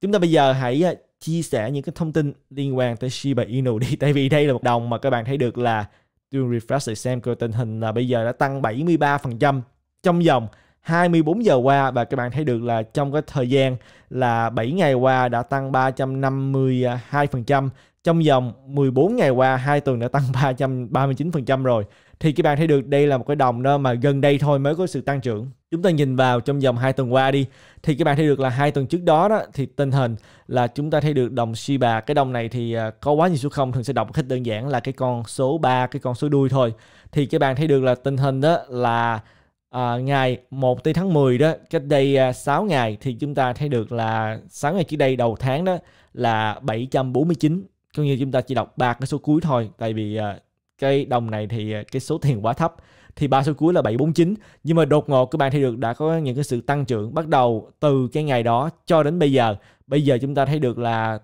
Chúng ta bây giờ hãy à, chia sẻ những cái thông tin liên quan tới Shiba Inu đi. Tại vì đây là một đồng mà các bạn thấy được là Doing Refresh để xem cơ tình hình là bây giờ đã tăng 73% trong vòng 24 giờ qua và các bạn thấy được là trong cái thời gian là 7 ngày qua đã tăng 352%, trong vòng 14 ngày qua hai tuần đã tăng 339% rồi thì các bạn thấy được đây là một cái đồng đó mà gần đây thôi mới có sự tăng trưởng chúng ta nhìn vào trong vòng hai tuần qua đi thì các bạn thấy được là hai tuần trước đó đó thì tình hình là chúng ta thấy được đồng Shiba cái đồng này thì à, có quá nhiều số không thường sẽ đọc một cách đơn giản là cái con số 3 cái con số đuôi thôi thì các bạn thấy được là tình hình đó là à, ngày 1 tây tháng 10 đó cách đây à, 6 ngày thì chúng ta thấy được là 6 ngày trước đây đầu tháng đó là 749 có nghĩa chúng ta chỉ đọc ba cái số cuối thôi tại vì à, cái đồng này thì à, cái số tiền quá thấp thì ba số cuối là 749 nhưng mà đột ngột các bạn thấy được đã có những cái sự tăng trưởng bắt đầu từ cái ngày đó cho đến bây giờ bây giờ chúng ta thấy được là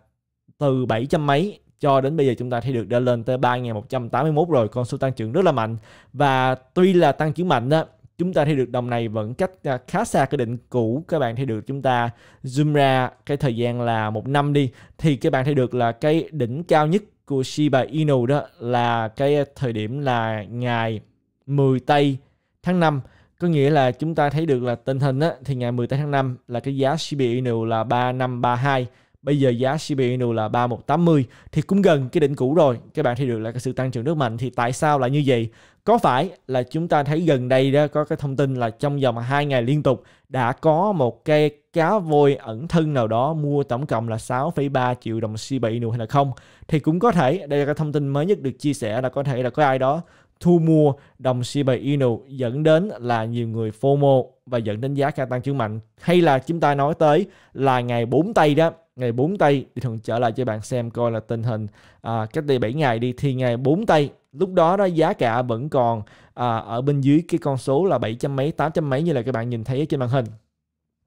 từ 700 mấy cho đến bây giờ chúng ta thấy được đã lên tới 3.181 rồi con số tăng trưởng rất là mạnh và tuy là tăng trưởng mạnh đó chúng ta thấy được đồng này vẫn cách à, khá xa cái định cũ các bạn thấy được chúng ta zoom ra cái thời gian là một năm đi thì các bạn thấy được là cái đỉnh cao nhất của Shiba Inu đó là cái thời điểm là ngày 10 tây tháng 5 có nghĩa là chúng ta thấy được là tình hình á, thì ngày 10 tháng 5 là cái giá Shiba Inu là 3532 bây giờ giá Shiba Inu là 3180 thì cũng gần cái đỉnh cũ rồi các bạn thấy được là cái sự tăng trưởng rất mạnh thì tại sao lại như vậy có phải là chúng ta thấy gần đây đó có cái thông tin là trong vòng 2 ngày liên tục đã có một cây cá voi ẩn thân nào đó mua tổng cộng là 6,3 triệu đồng si bị nữa hay là không thì cũng có thể đây là cái thông tin mới nhất được chia sẻ là có thể là có ai đó thu mua đồng Shiba Inu dẫn đến là nhiều người FOMO và dẫn đến giá ca tăng trưởng mạnh hay là chúng ta nói tới là ngày 4 tây đó ngày 4 tây thì thường trở lại cho bạn xem coi là tình hình à, cách đây 7 ngày đi thì ngày 4 tây lúc đó đó giá cả vẫn còn à, ở bên dưới cái con số là 700 mấy 800 mấy như là các bạn nhìn thấy trên màn hình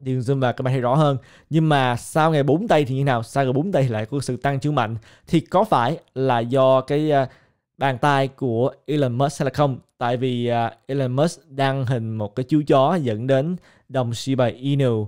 thì zoom vào các bạn thấy rõ hơn nhưng mà sau ngày 4 tây thì như nào sau ngày 4 tây lại có sự tăng trưởng mạnh thì có phải là do cái uh, bàn tay của Elon Musk hay là không tại vì uh, Elon Musk đăng hình một cái chú chó dẫn đến đồng Shiba Inu uh,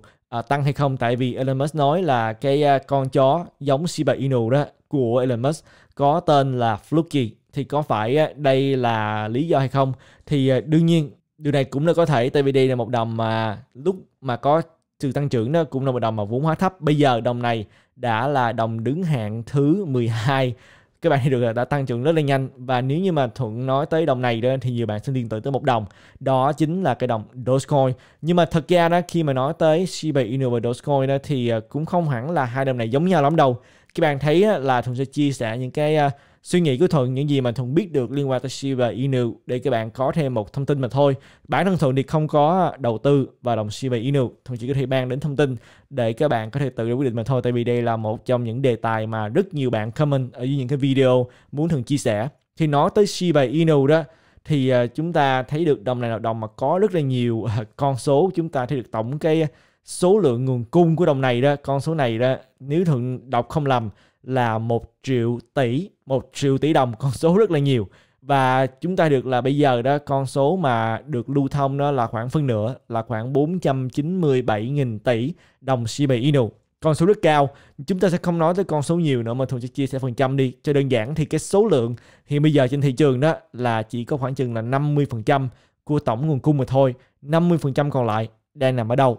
tăng hay không tại vì Elon Musk nói là cái uh, con chó giống Shiba Inu đó của Elon Musk có tên là Fluky thì có phải đây là lý do hay không thì uh, đương nhiên điều này cũng là có thể tại vì đây là một đồng mà lúc mà có sự tăng trưởng đó cũng là một đồng mà vốn hóa thấp bây giờ đồng này đã là đồng đứng hạng thứ 12 các bạn thấy được đã tăng trưởng rất là nhanh và nếu như mà thuận nói tới đồng này đó thì nhiều bạn sẽ liên tưởng tới một đồng đó chính là cái đồng Dogecoin nhưng mà thật ra đó khi mà nói tới Shiba Inu và Dogecoin đó thì à, cũng không hẳn là hai đồng này giống nhau lắm đâu các bạn thấy là thuận sẽ chia sẻ những cái à, suy nghĩ của Thuận những gì mà Thuận biết được liên quan tới Shiba Inu để các bạn có thêm một thông tin mà thôi. Bản thân Thuận thì không có đầu tư vào đồng Shiba Inu, Thuận chỉ có thể ban đến thông tin để các bạn có thể tự quyết định mà thôi tại vì đây là một trong những đề tài mà rất nhiều bạn comment ở dưới những cái video muốn Thuận chia sẻ. Thì nói tới Shiba Inu đó thì à, chúng ta thấy được đồng này là đồng mà có rất là nhiều à, con số chúng ta thấy được tổng cái số lượng nguồn cung của đồng này đó con số này đó nếu thường đọc không lầm là một triệu tỷ một triệu tỷ đồng con số rất là nhiều và chúng ta được là bây giờ đó con số mà được lưu thông đó là khoảng phân nửa là khoảng 497.000 tỷ đồng Shiba Inu con số rất cao chúng ta sẽ không nói tới con số nhiều nữa mà thường sẽ chia sẻ phần trăm đi cho đơn giản thì cái số lượng thì bây giờ trên thị trường đó là chỉ có khoảng chừng là 50% của tổng nguồn cung mà thôi 50% còn lại đang nằm ở đâu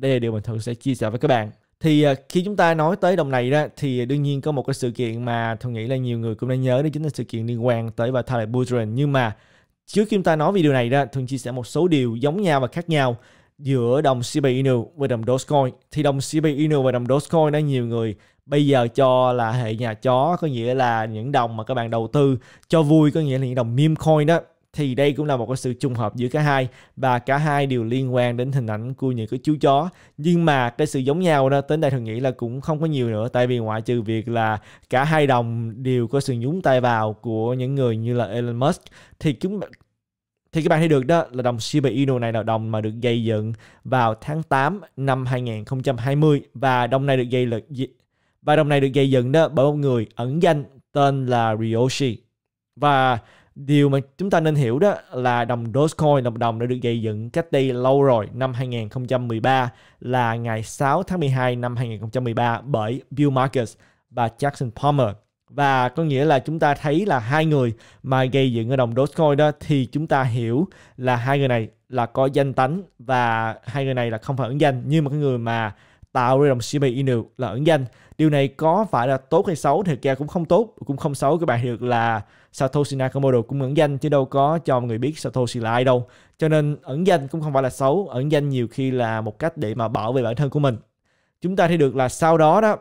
đây là điều mình thường sẽ chia sẻ với các bạn thì à, khi chúng ta nói tới đồng này đó thì đương nhiên có một cái sự kiện mà thường nghĩ là nhiều người cũng đã nhớ đó chính là sự kiện liên quan tới Vitalik Buterin nhưng mà trước khi chúng ta nói về điều này đó thường chia sẻ một số điều giống nhau và khác nhau giữa đồng CB Inu với đồng Dogecoin thì đồng CB Inu và đồng Dogecoin đó nhiều người bây giờ cho là hệ nhà chó có nghĩa là những đồng mà các bạn đầu tư cho vui có nghĩa là những đồng meme coin đó thì đây cũng là một cái sự trùng hợp giữa cả hai và cả hai đều liên quan đến hình ảnh của những cái chú chó nhưng mà cái sự giống nhau đó đến đây thường nghĩ là cũng không có nhiều nữa tại vì ngoại trừ việc là cả hai đồng đều có sự nhúng tay vào của những người như là Elon Musk thì chúng thì các bạn thấy được đó là đồng Shiba Inu này là đồng mà được gây dựng vào tháng 8 năm 2020 và đồng này được gây lực và đồng này được gây dựng đó bởi một người ẩn danh tên là Ryoshi và Điều mà chúng ta nên hiểu đó là đồng Dogecoin, đồng đồng đã được gây dựng cách đây lâu rồi, năm 2013 là ngày 6 tháng 12 năm 2013 bởi Bill Marcus và Jackson Palmer. Và có nghĩa là chúng ta thấy là hai người mà gây dựng cái đồng Dogecoin đó thì chúng ta hiểu là hai người này là có danh tánh và hai người này là không phải ứng danh nhưng mà cái người mà tạo ra dòng CPI index là ẩn danh. Điều này có phải là tốt hay xấu thì kia cũng không tốt, cũng không xấu các bạn được là Satoshi Nakamoto cũng ẩn danh chứ đâu có cho người biết Satoshi là ai đâu. Cho nên ẩn danh cũng không phải là xấu, ẩn danh nhiều khi là một cách để mà bảo vệ bản thân của mình. Chúng ta thấy được là sau đó đó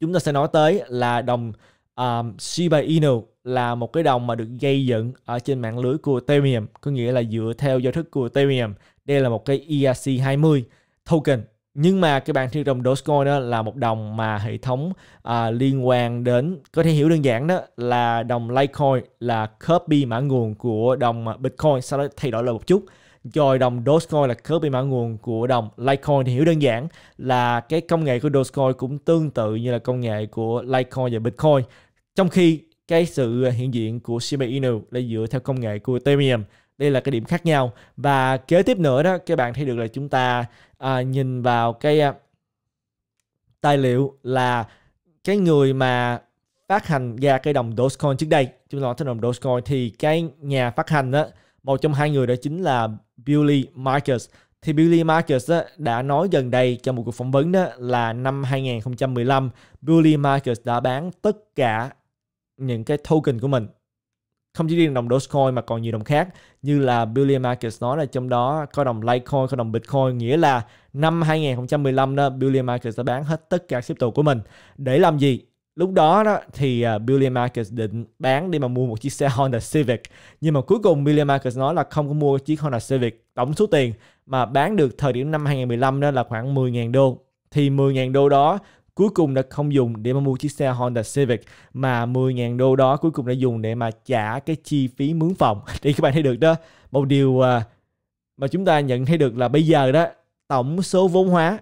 chúng ta sẽ nói tới là đồng um, à, Shiba Inu là một cái đồng mà được gây dựng ở trên mạng lưới của Ethereum, có nghĩa là dựa theo giao thức của Ethereum. Đây là một cái ERC20 token nhưng mà cái bảng thiên đồng Dogecoin đó là một đồng mà hệ thống à, liên quan đến có thể hiểu đơn giản đó là đồng Litecoin là copy mã nguồn của đồng à, Bitcoin sau đó thay đổi lại một chút rồi đồng Dogecoin là copy mã nguồn của đồng Litecoin thì hiểu đơn giản là cái công nghệ của Dogecoin cũng tương tự như là công nghệ của Litecoin và Bitcoin trong khi cái sự hiện diện của Shiba Inu là dựa theo công nghệ của Ethereum đây là cái điểm khác nhau và kế tiếp nữa đó các bạn thấy được là chúng ta à, nhìn vào cái à, tài liệu là cái người mà phát hành ra cái đồng Dogecoin trước đây chúng ta nói tới đồng Dogecoin thì cái nhà phát hành đó một trong hai người đó chính là Billy Marcus thì Billy Marcus á, đã nói gần đây trong một cuộc phỏng vấn đó là năm 2015 Billy Marcus đã bán tất cả những cái token của mình không chỉ riêng đồng Dogecoin mà còn nhiều đồng khác như là Billion Markets nói là trong đó có đồng Litecoin, có đồng Bitcoin nghĩa là năm 2015 đó Billion Markets đã bán hết tất cả crypto của mình để làm gì lúc đó đó thì à, Billion Markets định bán để mà mua một chiếc xe Honda Civic nhưng mà cuối cùng Billion Markets nói là không có mua chiếc Honda Civic tổng số tiền mà bán được thời điểm năm 2015 đó là khoảng 10.000 đô thì 10.000 đô đó cuối cùng đã không dùng để mà mua chiếc xe Honda Civic mà 10.000 đô đó cuối cùng đã dùng để mà trả cái chi phí mướn phòng thì các bạn thấy được đó một điều à, mà chúng ta nhận thấy được là bây giờ đó tổng số vốn hóa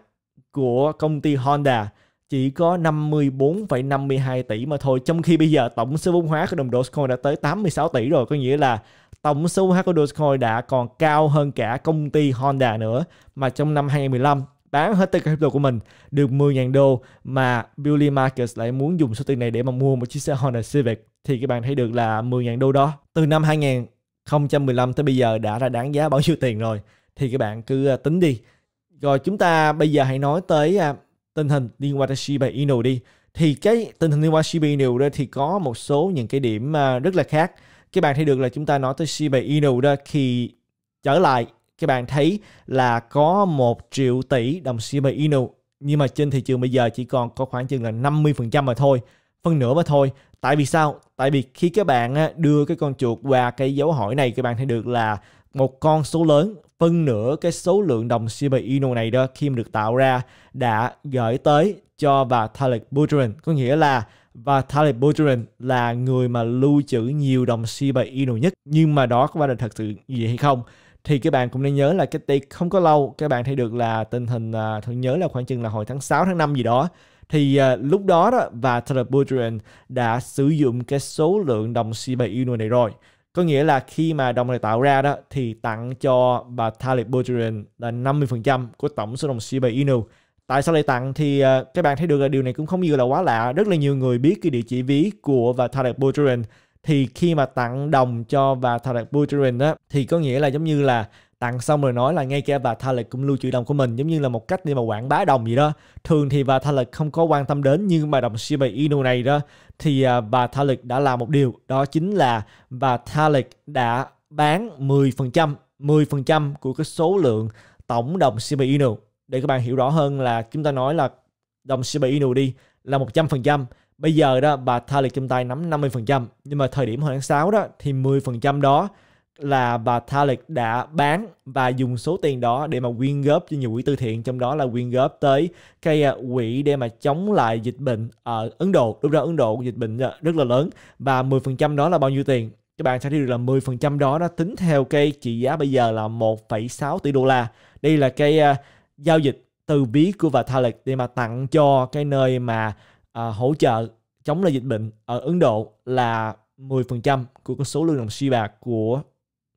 của công ty Honda chỉ có 54,52 tỷ mà thôi trong khi bây giờ tổng số vốn hóa của đồng Dogecoin đã tới 86 tỷ rồi có nghĩa là tổng số vốn hóa của Dogecoin đã còn cao hơn cả công ty Honda nữa mà trong năm 2015 bán hết tất cả crypto của mình được 10.000 đô mà Billy Marcus lại muốn dùng số tiền này để mà mua một chiếc xe Honda Civic thì các bạn thấy được là 10.000 đô đó từ năm 2015 tới bây giờ đã ra đáng giá bao nhiêu tiền rồi thì các bạn cứ à, tính đi rồi chúng ta bây giờ hãy nói tới à, tình hình liên quan tới Shiba Inu đi thì cái tình hình liên quan Shiba Inu đó thì có một số những cái điểm à, rất là khác các bạn thấy được là chúng ta nói tới Shiba Inu đó khi trở lại các bạn thấy là có 1 triệu tỷ đồng Shiba Inu nhưng mà trên thị trường bây giờ chỉ còn có khoảng chừng là 50% mà thôi phân nửa mà thôi tại vì sao tại vì khi các bạn đưa cái con chuột qua cái dấu hỏi này các bạn thấy được là một con số lớn phân nửa cái số lượng đồng Shiba Inu này đó khi mà được tạo ra đã gửi tới cho bà Vitalik Buterin có nghĩa là và Vitalik Buterin là người mà lưu trữ nhiều đồng Shiba Inu nhất nhưng mà đó có phải là thật sự gì hay không thì các bạn cũng nên nhớ là cái tiệc không có lâu các bạn thấy được là tình hình uh, thường nhớ là khoảng chừng là hồi tháng 6 tháng 5 gì đó thì uh, lúc đó đó và Therapeutrian đã sử dụng cái số lượng đồng Shiba Inu này rồi có nghĩa là khi mà đồng này tạo ra đó thì tặng cho bà Talib Boudreau là 50% của tổng số đồng Shiba Inu tại sao lại tặng thì uh, các bạn thấy được là điều này cũng không nhiều là quá lạ rất là nhiều người biết cái địa chỉ ví của và Talib Boudreau thì khi mà tặng đồng cho bà Thalek Buterin á thì có nghĩa là giống như là tặng xong rồi nói là ngay cả bà Thalek cũng lưu trữ đồng của mình giống như là một cách để mà quảng bá đồng gì đó thường thì bà Thalek không có quan tâm đến nhưng mà đồng Shiba Inu này đó thì à, bà Thalek đã làm một điều đó chính là bà Thalek đã bán 10% 10% của cái số lượng tổng đồng Shiba Inu để các bạn hiểu rõ hơn là chúng ta nói là đồng Shiba Inu đi là 100% Bây giờ đó bà Thalid trong tay nắm 50% nhưng mà thời điểm hồi tháng 6 đó thì 10% đó là bà Thalid đã bán và dùng số tiền đó để mà quyên góp cho nhiều quỹ từ thiện trong đó là quyên góp tới cái à, quỹ để mà chống lại dịch bệnh ở Ấn Độ đúng đó Ấn Độ dịch bệnh à, rất là lớn và 10% đó là bao nhiêu tiền các bạn sẽ thấy được là 10% đó nó tính theo cái trị giá bây giờ là 1,6 tỷ đô la đây là cái à, giao dịch từ ví của bà Thalid để mà tặng cho cái nơi mà uh, hỗ trợ chống lại dịch bệnh ở Ấn Độ là 10% của cái số lương đồng xi bạc của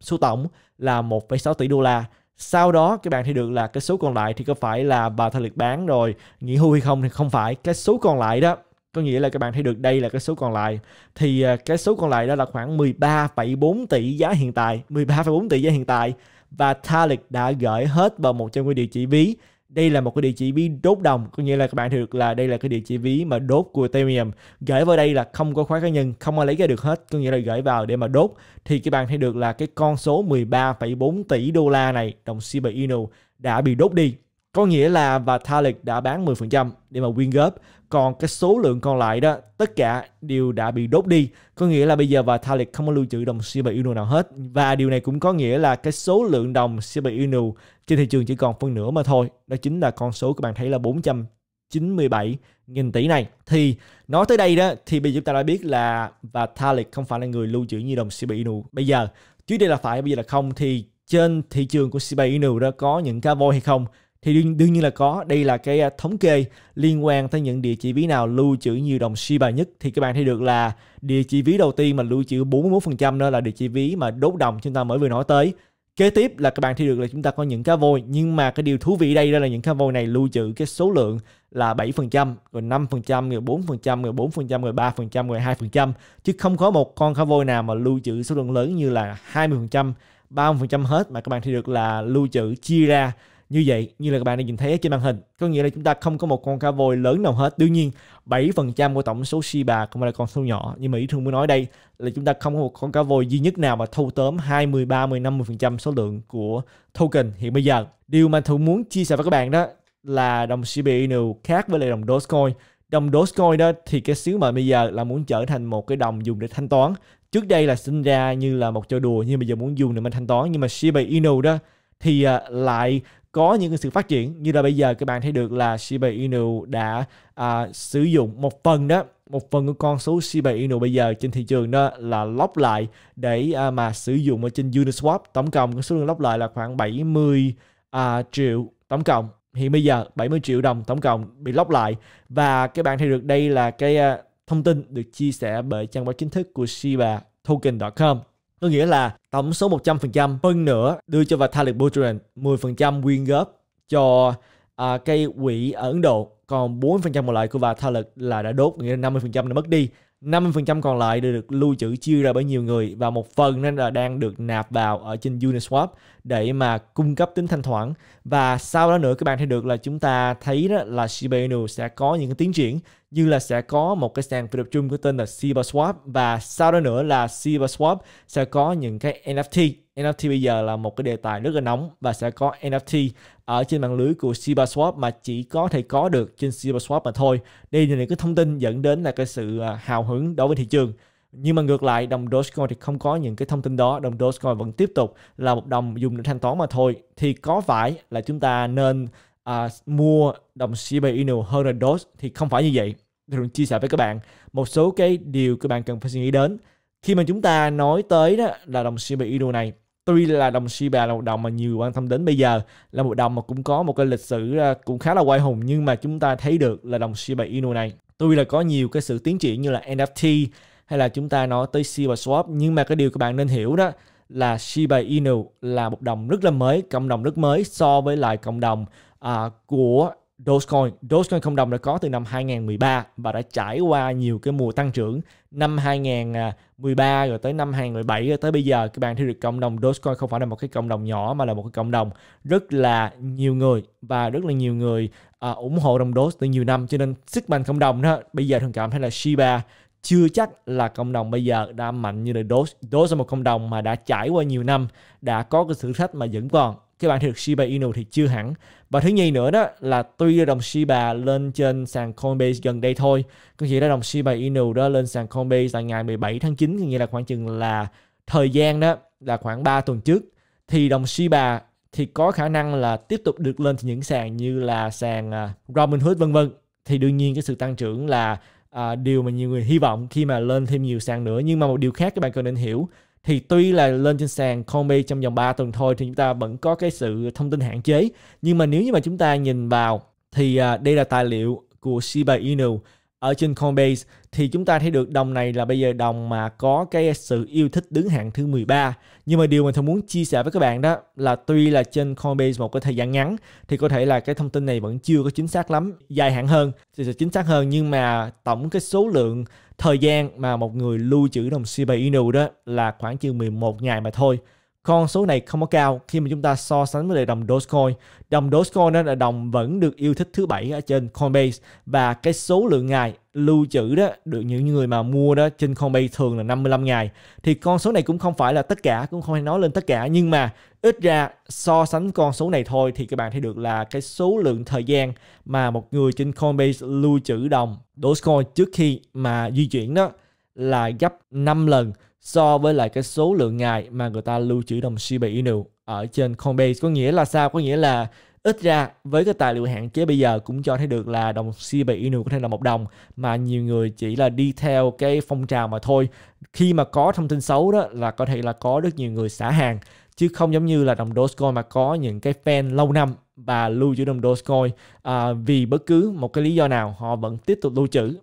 số tổng là 1,6 tỷ đô la. Sau đó các bạn thấy được là cái số còn lại thì có phải là bà Thanh Liệt bán rồi nghỉ hưu hay không thì không phải. Cái số còn lại đó có nghĩa là các bạn thấy được đây là cái số còn lại thì ờ, cái số còn lại đó là khoảng 13,4 tỷ giá hiện tại 13,4 tỷ giá hiện tại và Talik đã gửi hết vào một trong những địa chỉ ví đây là một cái địa chỉ ví đốt đồng có nghĩa là các bạn được là đây là cái địa chỉ ví mà đốt của Ethereum gửi vào đây là không có khóa cá nhân không ai lấy ra được hết có nghĩa là gửi vào để mà đốt thì các bạn thấy được là cái con số 13,4 tỷ đô la này đồng Shiba Inu đã bị đốt đi có nghĩa là và Vitalik đã bán 10% để mà quyên góp còn cái số lượng còn lại đó tất cả đều đã bị đốt đi có nghĩa là bây giờ và Vitalik không có lưu trữ đồng Shiba Inu nào hết và điều này cũng có nghĩa là cái số lượng đồng Shiba Inu trên thị trường chỉ còn phân nửa mà thôi. Đó chính là con số các bạn thấy là 497 nghìn tỷ này. Thì nói tới đây đó thì bây giờ chúng ta đã biết là Vitalik không phải là người lưu trữ nhiều đồng Shiba Inu bây giờ. Trước đây là phải, bây giờ là không thì trên thị trường của Shiba Inu đó có những cá voi hay không? Thì đương, đương nhiên là có. Đây là cái à, thống kê liên quan tới những địa chỉ ví nào lưu trữ nhiều đồng Shiba nhất. Thì các bạn thấy được là địa chỉ ví đầu tiên mà lưu trữ 41% đó là địa chỉ ví mà đốt đồng chúng ta mới vừa nói tới kế tiếp là các bạn thi được là chúng ta có những cá voi nhưng mà cái điều thú vị đây đó là những cá voi này lưu trữ cái số lượng là 7%, rồi 5%, rồi 4%, rồi 4%, rồi 3%, rồi 2%. Chứ không có một con cá voi nào mà lưu trữ số lượng lớn như là 20%, 30% hết mà các bạn thi được là lưu trữ chia ra như vậy, như là các bạn đã nhìn thấy trên màn hình, có nghĩa là chúng ta không có một con cá voi lớn nào hết. Đương nhiên, 7% của tổng số Shiba cũng là con số nhỏ. Nhưng mà ý thương muốn nói đây là chúng ta không có một con cá voi duy nhất nào mà thu tóm 20, 30, 50% số lượng của token hiện bây giờ. Điều mà Thu muốn chia sẻ với các bạn đó là đồng Shiba Inu khác với lại đồng Dogecoin. Đồng Dogecoin đó thì cái sứ mệnh bây giờ là muốn trở thành một cái đồng dùng để thanh toán. Trước đây là sinh ra như là một trò đùa nhưng bây giờ muốn dùng để mà thanh toán. Nhưng mà Shiba Inu đó thì à, lại có những sự phát triển như là bây giờ các bạn thấy được là Shiba Inu đã à, sử dụng một phần đó một phần của con số Shiba Inu bây giờ trên thị trường đó là lóc lại để à, mà sử dụng ở trên Uniswap tổng cộng cái số lượng lóc lại là khoảng 70 à, triệu tổng cộng hiện bây giờ 70 triệu đồng tổng cộng bị lóc lại và các bạn thấy được đây là cái à, thông tin được chia sẻ bởi trang web chính thức của Shiba token.com có nghĩa là tổng số 100% hơn nữa đưa cho Vitalik Buterin 10% quyên góp cho à, cây quỹ ở Ấn Độ còn 4% còn lại của Vitalik là đã đốt nghĩa là 50% đã mất đi 50% còn lại được lưu trữ chia ra bởi nhiều người và một phần nên là đang được nạp vào ở trên Uniswap để mà cung cấp tính thanh thoảng và sau đó nữa các bạn thấy được là chúng ta thấy đó là Shiba Inu sẽ có những cái tiến triển như là sẽ có một cái sàn phi tập trung có tên là Shiba Swap và sau đó nữa là Shiba Swap sẽ có những cái NFT NFT bây giờ là một cái đề tài rất là nóng và sẽ có NFT ở trên mạng lưới của SibaSwap mà chỉ có thể có được trên SibaSwap mà thôi. Đây là những cái thông tin dẫn đến là cái sự à, hào hứng đối với thị trường. Nhưng mà ngược lại đồng Dogecoin thì không có những cái thông tin đó Đồng Dogecoin vẫn tiếp tục là một đồng dùng để thanh toán mà thôi Thì có phải là chúng ta nên à, mua đồng Shiba Inu hơn là Doge Thì không phải như vậy Tôi mình chia sẻ với các bạn một số cái điều các bạn cần phải suy nghĩ đến Khi mà chúng ta nói tới đó là đồng Shiba Inu này tuy là đồng Shiba là một đồng mà nhiều quan tâm đến bây giờ là một đồng mà cũng có một cái lịch sử à, cũng khá là quay hùng nhưng mà chúng ta thấy được là đồng Shiba Inu này tuy là có nhiều cái sự tiến triển như là NFT hay là chúng ta nói tới Shiba Swap nhưng mà cái điều các bạn nên hiểu đó là Shiba Inu là một đồng rất là mới cộng đồng rất mới so với lại cộng đồng à, của Dogecoin. Dogecoin không đồng đã có từ năm 2013 và đã trải qua nhiều cái mùa tăng trưởng. Năm 2013 rồi tới năm 2017 rồi tới bây giờ các bạn thấy được cộng đồng Dogecoin không phải là một cái cộng đồng nhỏ mà là một cái cộng đồng rất là nhiều người và rất là nhiều người à, ủng hộ đồng Doge từ nhiều năm cho nên sức mạnh cộng đồng đó bây giờ thường cảm thấy là Shiba chưa chắc là cộng đồng bây giờ đã mạnh như là Doge. Doge là một cộng đồng mà đã trải qua nhiều năm, đã có cái thử thách mà vẫn còn các bạn thị thực Shiba Inu thì chưa hẳn và thứ nhì nữa đó là tuy đồng Shiba lên trên sàn Coinbase gần đây thôi có nghĩa là đồng Shiba Inu đó lên sàn Coinbase tại ngày 17 tháng 9 nghĩa là khoảng chừng là thời gian đó là khoảng 3 tuần trước thì đồng Shiba thì có khả năng là tiếp tục được lên những sàn như là sàn à, Robinhood vân vân thì đương nhiên cái sự tăng trưởng là à, điều mà nhiều người hy vọng khi mà lên thêm nhiều sàn nữa nhưng mà một điều khác các bạn cần nên hiểu thì tuy là lên trên sàn Comey trong vòng 3 tuần thôi thì chúng ta vẫn có cái sự thông tin hạn chế nhưng mà nếu như mà chúng ta nhìn vào thì à, đây là tài liệu của Shiba Inu ở trên Coinbase thì chúng ta thấy được đồng này là bây giờ đồng mà có cái sự yêu thích đứng hạng thứ 13. Nhưng mà điều mình thường muốn chia sẻ với các bạn đó là tuy là trên Coinbase một cái thời gian ngắn thì có thể là cái thông tin này vẫn chưa có chính xác lắm, dài hạn hơn thì sẽ chính xác hơn nhưng mà tổng cái số lượng thời gian mà một người lưu trữ đồng Shiba Inu đó là khoảng chừng 11 ngày mà thôi. Con số này không có cao khi mà chúng ta so sánh với đồng Dogecoin. Đồng Dogecoin nên là đồng vẫn được yêu thích thứ bảy ở trên Coinbase và cái số lượng ngày lưu trữ đó được những người mà mua đó trên Coinbase thường là 55 ngày. Thì con số này cũng không phải là tất cả, cũng không hay nói lên tất cả nhưng mà ít ra so sánh con số này thôi thì các bạn thấy được là cái số lượng thời gian mà một người trên Coinbase lưu trữ đồng Dogecoin trước khi mà di chuyển đó là gấp 5 lần so với lại cái số lượng ngày mà người ta lưu trữ đồng Shiba Inu ở trên Coinbase. Có nghĩa là sao? Có nghĩa là ít ra với cái tài liệu hạn chế bây giờ cũng cho thấy được là đồng Shiba Inu có thể là một đồng mà nhiều người chỉ là đi theo cái phong trào mà thôi. Khi mà có thông tin xấu đó là có thể là có rất nhiều người xả hàng chứ không giống như là đồng Dogecoin mà có những cái fan lâu năm và lưu trữ đồng Dogecoin à, vì bất cứ một cái lý do nào họ vẫn tiếp tục lưu trữ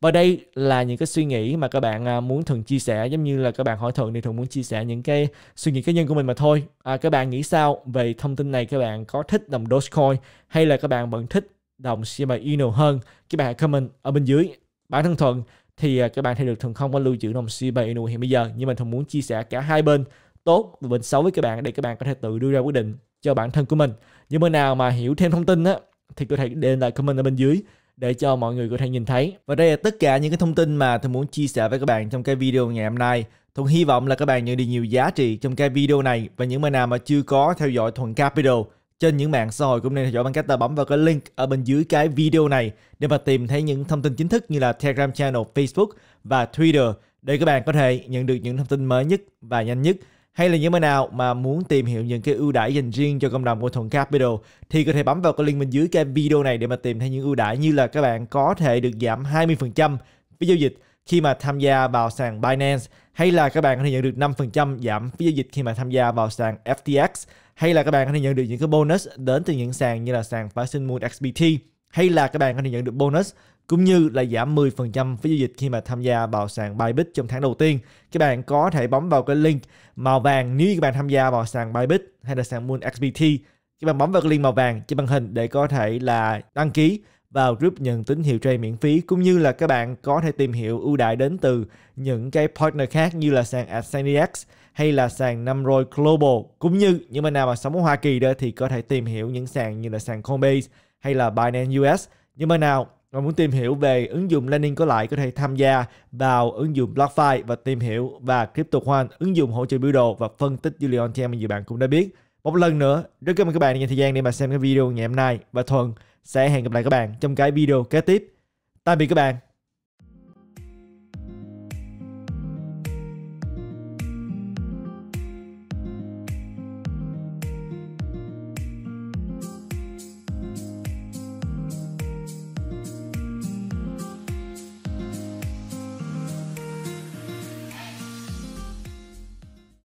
và đây là những cái suy nghĩ mà các bạn à, muốn thường chia sẻ giống như là các bạn hỏi thường thì thường muốn chia sẻ những cái suy nghĩ cá nhân của mình mà thôi à, các bạn nghĩ sao về thông tin này các bạn có thích đồng Dogecoin hay là các bạn vẫn thích đồng CMA Eno hơn các bạn hãy comment ở bên dưới bản thân thuận thì à, các bạn thấy được thường không có lưu trữ đồng CMA Eno hiện bây giờ nhưng mà thường muốn chia sẻ cả hai bên tốt và bên xấu với các bạn để các bạn có thể tự đưa ra quyết định cho bản thân của mình nhưng mà nào mà hiểu thêm thông tin á thì có thể để lại comment ở bên dưới để cho mọi người có thể nhìn thấy. Và đây là tất cả những cái thông tin mà tôi muốn chia sẻ với các bạn trong cái video ngày hôm nay. Thuận hy vọng là các bạn nhận được nhiều giá trị trong cái video này và những bạn nào mà chưa có theo dõi Thuận Capital trên những mạng xã hội cũng nên theo dõi bằng cách ta bấm vào cái link ở bên dưới cái video này để mà tìm thấy những thông tin chính thức như là Telegram channel, Facebook và Twitter để các bạn có thể nhận được những thông tin mới nhất và nhanh nhất hay là những bạn nào mà muốn tìm hiểu những cái ưu đãi dành riêng cho cộng đồng của Thuận Capital thì có thể bấm vào cái link bên dưới cái video này để mà tìm thấy những ưu đãi như là các bạn có thể được giảm 20% phí giao dịch khi mà tham gia vào sàn Binance hay là các bạn có thể nhận được 5% giảm phí giao dịch khi mà tham gia vào sàn FTX hay là các bạn có thể nhận được những cái bonus đến từ những sàn như là sàn Python Moon XBT hay là các bạn có thể nhận được bonus cũng như là giảm 10% phí giao dịch khi mà tham gia vào sàn Bybit trong tháng đầu tiên. Các bạn có thể bấm vào cái link màu vàng nếu như các bạn tham gia vào sàn Bybit hay là sàn Moon XBT. Các bạn bấm vào cái link màu vàng trên màn hình để có thể là đăng ký vào group nhận tín hiệu trade miễn phí cũng như là các bạn có thể tìm hiểu ưu đại đến từ những cái partner khác như là sàn AdSendex hay là sàn Namroid Global cũng như những bên nào mà sống ở Hoa Kỳ đó thì có thể tìm hiểu những sàn như là sàn Coinbase hay là Binance US. Nhưng mà nào mà muốn tìm hiểu về ứng dụng lending có lãi có thể tham gia vào ứng dụng BlockFi và tìm hiểu và CryptoQuant ứng dụng hỗ trợ biểu đồ và phân tích dữ liệu on-chain mà nhiều bạn cũng đã biết. Một lần nữa, rất cảm ơn các bạn đã dành thời gian để mà xem cái video ngày hôm nay và Thuận sẽ hẹn gặp lại các bạn trong cái video kế tiếp. Tạm biệt các bạn.